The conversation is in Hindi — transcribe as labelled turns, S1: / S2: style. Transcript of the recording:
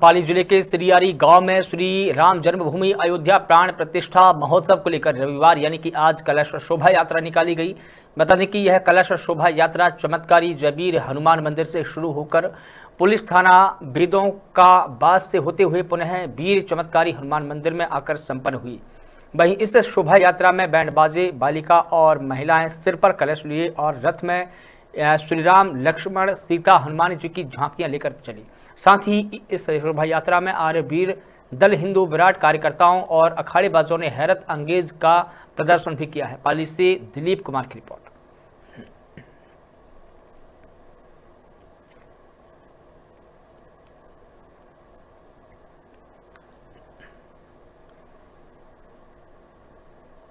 S1: पाली जिले के सिरियारी गांव में श्री राम जन्मभूमि अयोध्या प्राण प्रतिष्ठा महोत्सव को लेकर रविवार यानी कि आज कलश शोभा यात्रा निकाली गई बता दें कि यह कलश शोभा यात्रा चमत्कारी जबीर हनुमान मंदिर से शुरू होकर पुलिस थाना बेदों का बास से होते हुए पुनः वीर चमत्कारी हनुमान मंदिर में आकर संपन्न हुई वहीं इस शोभा यात्रा में बैंड बाजे बालिका और महिलाएं सिर पर कलश लिए और रथ में श्री राम लक्ष्मण सीता हनुमान जी की झांकियां लेकर चली साथ ही इस शोभा यात्रा में आर्य वीर दल हिंदू विराट कार्यकर्ताओं और अखाड़ेबाजों ने हैरत अंगेज का प्रदर्शन भी किया है पाली से दिलीप कुमार की रिपोर्ट